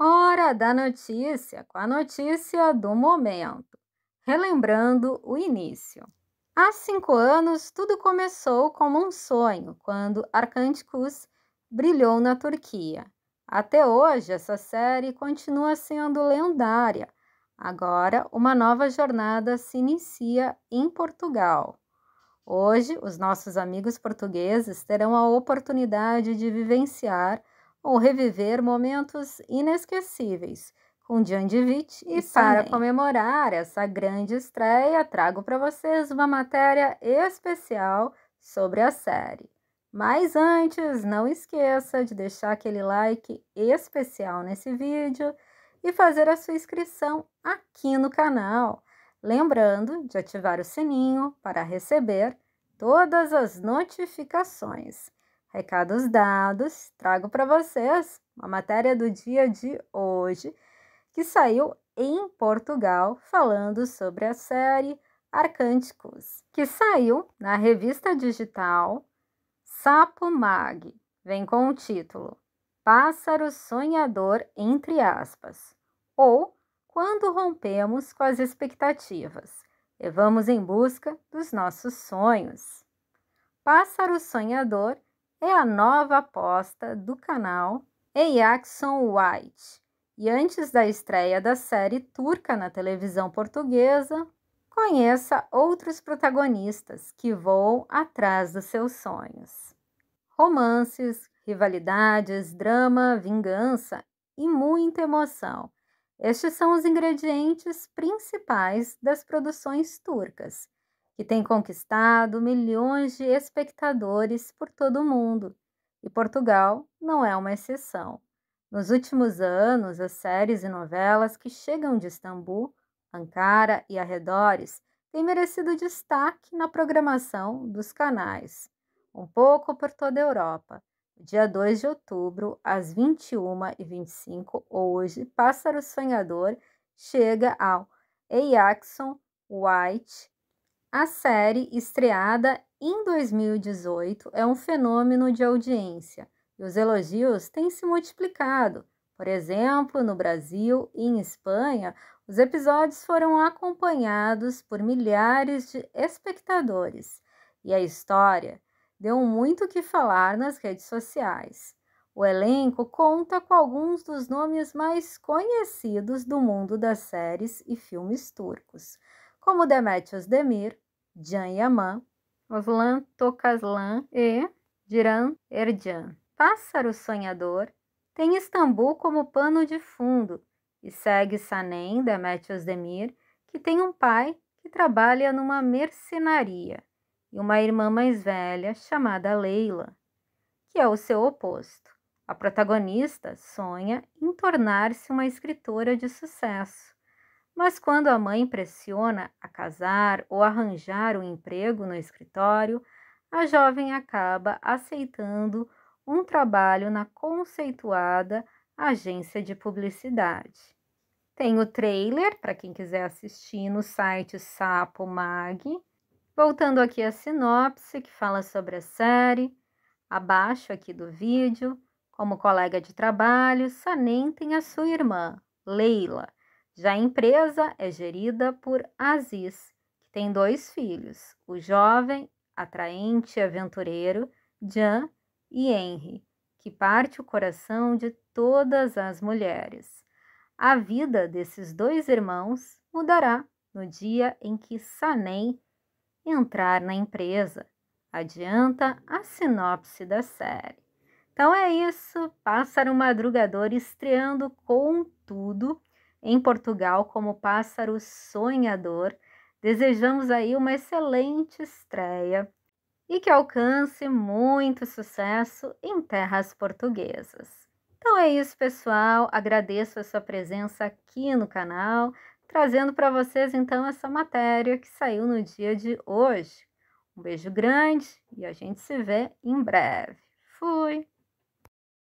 Hora da notícia com a notícia do momento. Relembrando o início. Há cinco anos, tudo começou como um sonho quando Arcanticus brilhou na Turquia. Até hoje, essa série continua sendo lendária. Agora, uma nova jornada se inicia em Portugal. Hoje, os nossos amigos portugueses terão a oportunidade de vivenciar ou reviver momentos inesquecíveis com Jan E para também. comemorar essa grande estreia, trago para vocês uma matéria especial sobre a série. Mas antes, não esqueça de deixar aquele like especial nesse vídeo e fazer a sua inscrição aqui no canal. Lembrando de ativar o sininho para receber todas as notificações. Recados dados, trago para vocês a matéria do dia de hoje, que saiu em Portugal, falando sobre a série Arcânticos, que saiu na revista digital Sapo Mag. Vem com o título Pássaro Sonhador, entre aspas, ou Quando Rompemos com as Expectativas e Vamos em Busca dos Nossos Sonhos. Pássaro Sonhador é a nova aposta do canal em Jackson White. E antes da estreia da série turca na televisão portuguesa, conheça outros protagonistas que voam atrás dos seus sonhos. Romances, rivalidades, drama, vingança e muita emoção. Estes são os ingredientes principais das produções turcas que tem conquistado milhões de espectadores por todo o mundo, e Portugal não é uma exceção. Nos últimos anos, as séries e novelas que chegam de Istambul, Ankara e arredores têm merecido destaque na programação dos canais, um pouco por toda a Europa. Dia 2 de outubro, às 21h25, hoje, Pássaro Sonhador chega ao Ajaxon White a série, estreada em 2018, é um fenômeno de audiência e os elogios têm se multiplicado. Por exemplo, no Brasil e em Espanha, os episódios foram acompanhados por milhares de espectadores e a história deu muito o que falar nas redes sociais. O elenco conta com alguns dos nomes mais conhecidos do mundo das séries e filmes turcos, como Demetrios Demir, Yaman, oslan Tokaslan e Diran Erjan. Pássaro sonhador tem Istambul como pano de fundo e segue Sanem Demétios Demir, que tem um pai que trabalha numa mercenaria e uma irmã mais velha chamada Leila, que é o seu oposto. A protagonista sonha em tornar-se uma escritora de sucesso mas quando a mãe pressiona a casar ou arranjar um emprego no escritório, a jovem acaba aceitando um trabalho na conceituada agência de publicidade. Tem o trailer para quem quiser assistir no site Sapo Mag. Voltando aqui à sinopse que fala sobre a série, abaixo aqui do vídeo, como colega de trabalho, Sanem tem a sua irmã, Leila já a empresa é gerida por Aziz, que tem dois filhos, o jovem, atraente e aventureiro, Jan e Henry, que parte o coração de todas as mulheres. A vida desses dois irmãos mudará no dia em que Sanem entrar na empresa. Adianta a sinopse da série. Então é isso, Pássaro Madrugador estreando com tudo em Portugal como Pássaro Sonhador. Desejamos aí uma excelente estreia e que alcance muito sucesso em terras portuguesas. Então é isso, pessoal. Agradeço a sua presença aqui no canal, trazendo para vocês então essa matéria que saiu no dia de hoje. Um beijo grande e a gente se vê em breve. Fui!